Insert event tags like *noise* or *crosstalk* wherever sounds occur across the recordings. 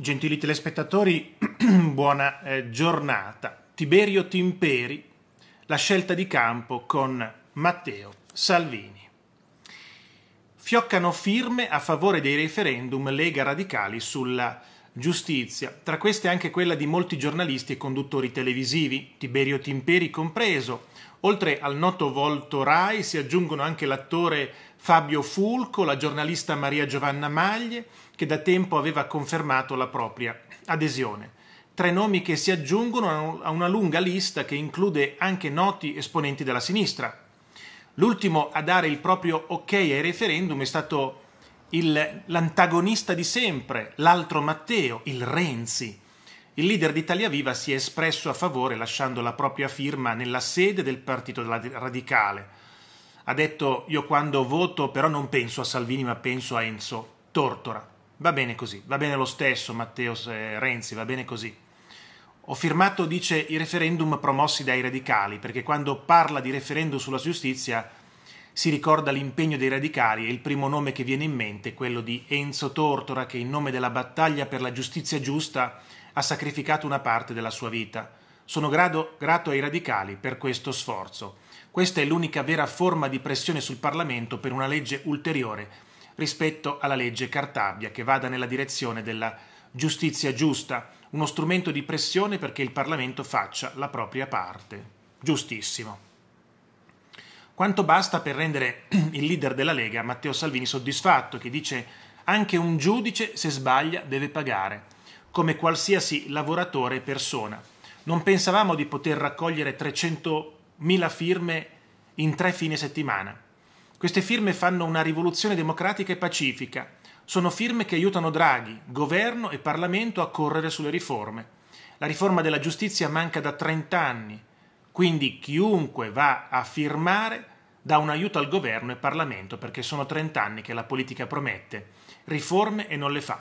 Gentili telespettatori, *clears throat* buona eh, giornata. Tiberio Timperi, la scelta di campo con Matteo Salvini. Fioccano firme a favore dei referendum Lega Radicali sulla giustizia, tra queste anche quella di molti giornalisti e conduttori televisivi, Tiberio Timperi compreso, Oltre al noto volto Rai si aggiungono anche l'attore Fabio Fulco, la giornalista Maria Giovanna Maglie, che da tempo aveva confermato la propria adesione. Tre nomi che si aggiungono a una lunga lista che include anche noti esponenti della sinistra. L'ultimo a dare il proprio ok ai referendum è stato il, l'antagonista di sempre, l'altro Matteo, il Renzi il leader di Italia Viva si è espresso a favore lasciando la propria firma nella sede del Partito Radicale. Ha detto io quando voto però non penso a Salvini ma penso a Enzo Tortora. Va bene così, va bene lo stesso Matteo eh, Renzi, va bene così. Ho firmato, dice, i referendum promossi dai radicali, perché quando parla di referendum sulla giustizia si ricorda l'impegno dei radicali e il primo nome che viene in mente è quello di Enzo Tortora che in nome della battaglia per la giustizia giusta ha sacrificato una parte della sua vita. Sono grado, grato ai radicali per questo sforzo. Questa è l'unica vera forma di pressione sul Parlamento per una legge ulteriore rispetto alla legge Cartabia che vada nella direzione della giustizia giusta, uno strumento di pressione perché il Parlamento faccia la propria parte. Giustissimo. Quanto basta per rendere *clears throat* il leader della Lega, Matteo Salvini, soddisfatto, che dice anche un giudice se sbaglia deve pagare, come qualsiasi lavoratore e persona. Non pensavamo di poter raccogliere 300.000 firme in tre fine settimana. Queste firme fanno una rivoluzione democratica e pacifica. Sono firme che aiutano Draghi, governo e Parlamento a correre sulle riforme. La riforma della giustizia manca da 30 anni. Quindi chiunque va a firmare dà un aiuto al governo e Parlamento perché sono 30 anni che la politica promette riforme e non le fa.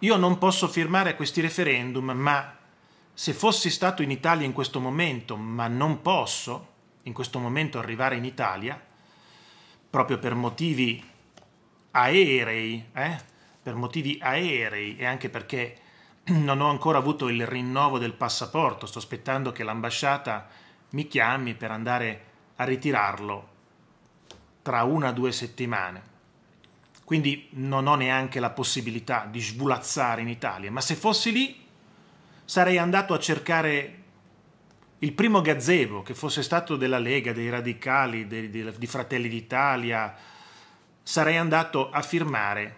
Io non posso firmare questi referendum, ma se fossi stato in Italia in questo momento, ma non posso in questo momento arrivare in Italia, proprio per motivi aerei, eh? per motivi aerei e anche perché non ho ancora avuto il rinnovo del passaporto, sto aspettando che l'ambasciata mi chiami per andare a ritirarlo tra una o due settimane. Quindi non ho neanche la possibilità di svulazzare in Italia, ma se fossi lì sarei andato a cercare il primo gazebo che fosse stato della Lega, dei Radicali, dei, dei, di Fratelli d'Italia, sarei andato a firmare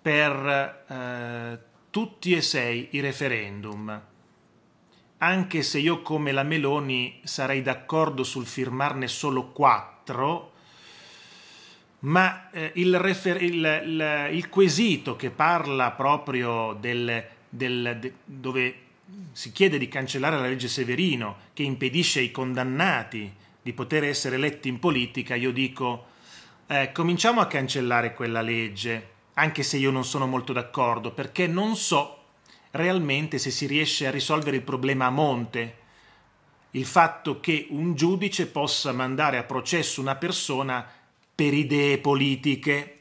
per eh, tutti e sei i referendum. Anche se io come la Meloni sarei d'accordo sul firmarne solo quattro, ma eh, il, refer- il, il, il, quesito che parla proprio del, del de, dove si chiede di cancellare la legge Severino che impedisce ai condannati di poter essere eletti in politica, io dico eh, cominciamo a cancellare quella legge anche se io non sono molto d'accordo, perché non so realmente se si riesce a risolvere il problema a monte. Il fatto che un giudice possa mandare a processo una persona per idee politiche.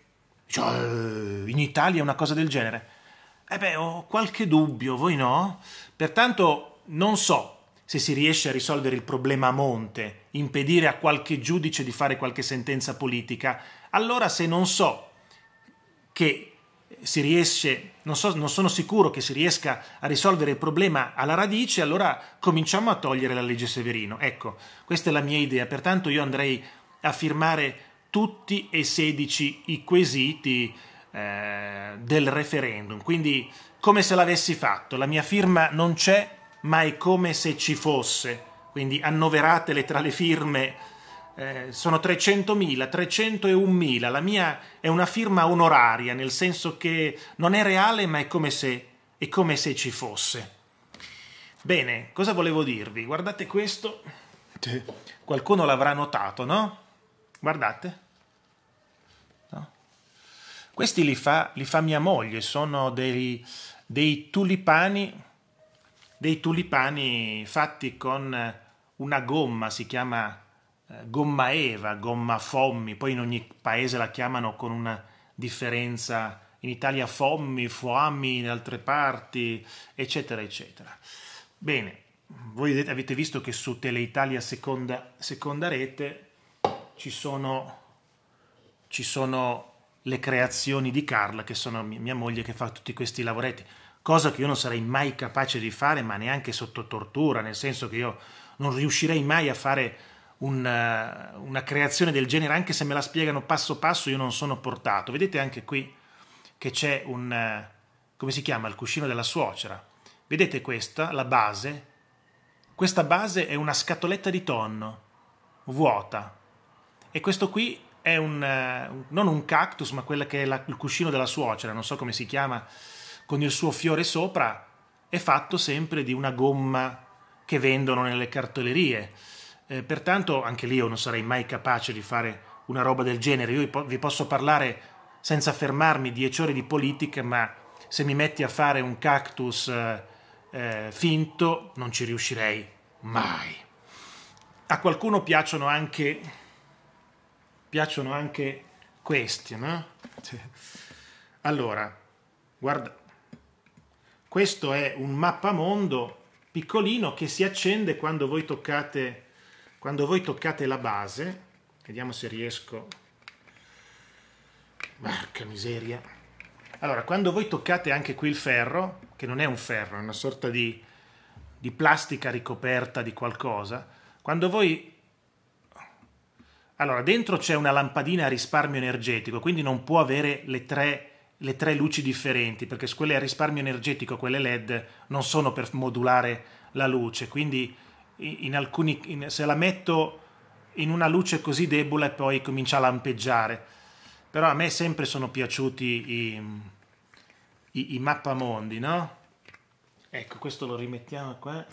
Cioè, eh, in Italia una cosa del genere. Eh beh, ho qualche dubbio, voi no? Pertanto non so se si riesce a risolvere il problema a monte, impedire a qualche giudice di fare qualche sentenza politica. Allora se non so che si riesce, non, so, non sono sicuro che si riesca a risolvere il problema alla radice, allora cominciamo a togliere la legge Severino. Ecco, questa è la mia idea, pertanto io andrei a firmare tutti e 16 i quesiti eh, del referendum, quindi come se l'avessi fatto, la mia firma non c'è, ma è come se ci fosse, quindi annoveratele tra le firme eh, sono 300.000, 301.000, la mia è una firma onoraria, nel senso che non è reale ma è come se, è come se ci fosse. Bene, cosa volevo dirvi? Guardate questo, qualcuno l'avrà notato, no? Guardate. No? Questi li fa, li fa, mia moglie, sono dei, dei tulipani, dei tulipani fatti con una gomma, si chiama gomma Eva, gomma Fommi, poi in ogni paese la chiamano con una differenza, in Italia Fommi, Foami, in altre parti, eccetera, eccetera. Bene, voi avete visto che su Teleitalia seconda, seconda rete ci sono, ci sono, le creazioni di Carla, che sono mia moglie che fa tutti questi lavoretti, cosa che io non sarei mai capace di fare, ma neanche sotto tortura, nel senso che io non riuscirei mai a fare una, eh, una creazione del genere, anche se me la spiegano passo passo, io non sono portato. Vedete anche qui che c'è un, eh, come si chiama, il cuscino della suocera. Vedete questa, la base? Questa base è una scatoletta di tonno, vuota. E questo qui è un, eh, non un cactus, ma quello che è la, il cuscino della suocera, non so come si chiama, con il suo fiore sopra, è fatto sempre di una gomma che vendono nelle cartolerie. Eh, pertanto anche lì io non sarei mai capace di fare una roba del genere. Io vi posso parlare senza fermarmi dieci ore di politica, ma se mi metti a fare un cactus eh, eh finto non ci riuscirei mai. A qualcuno piacciono anche, piacciono anche questi, no? Allora, guarda, questo è un mappamondo piccolino che si accende quando voi toccate quando voi toccate la base, vediamo se riesco, marca miseria, allora quando voi toccate anche qui il ferro, che non è un ferro, è una sorta di, di plastica ricoperta di qualcosa, quando voi allora, dentro c'è una lampadina a risparmio energetico, quindi non può avere le tre, le tre, luci differenti, perché quelle a risparmio energetico, quelle LED, non sono per modulare la luce, quindi in alcuni, in, se la metto in una luce così debole poi comincia a lampeggiare. Però a me sempre sono piaciuti i, i, i mappamondi, no? Ecco, questo lo rimettiamo qua.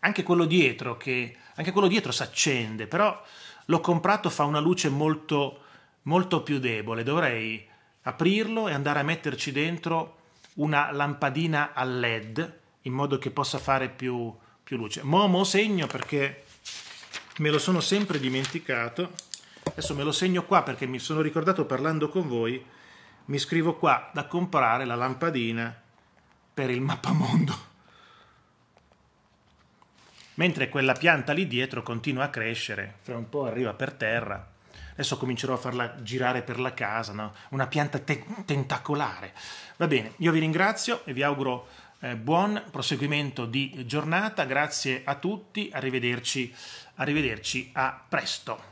Anche quello dietro, che anche quello dietro si accende, però l'ho comprato, fa una luce molto, molto più debole. Dovrei aprirlo e andare a metterci dentro una lampadina a LED in modo che possa fare più, più luce. Momo segno perché me lo sono sempre dimenticato. Adesso me lo segno qua perché mi sono ricordato parlando con voi. Mi scrivo qua da comprare la lampadina per il mappamondo. Mentre quella pianta lì dietro continua a crescere, fra un po' arriva per terra. Adesso comincerò a farla girare per la casa, no? una pianta te tentacolare. Va bene, io vi ringrazio e vi auguro eh, buon proseguimento di giornata, grazie a tutti, arrivederci, arrivederci a presto.